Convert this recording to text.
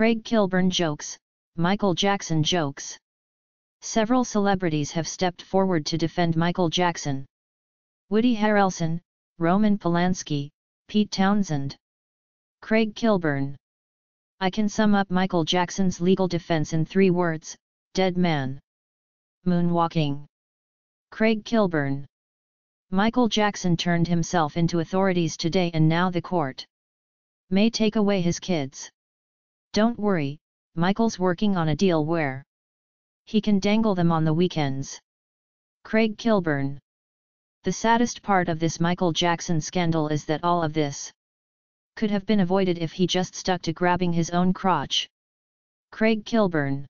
Craig Kilburn jokes, Michael Jackson jokes. Several celebrities have stepped forward to defend Michael Jackson. Woody Harrelson, Roman Polanski, Pete Townsend. Craig Kilburn. I can sum up Michael Jackson's legal defense in three words, dead man. Moonwalking. Craig Kilburn. Michael Jackson turned himself into authorities today and now the court may take away his kids. Don't worry, Michael's working on a deal where he can dangle them on the weekends. Craig Kilburn The saddest part of this Michael Jackson scandal is that all of this could have been avoided if he just stuck to grabbing his own crotch. Craig Kilburn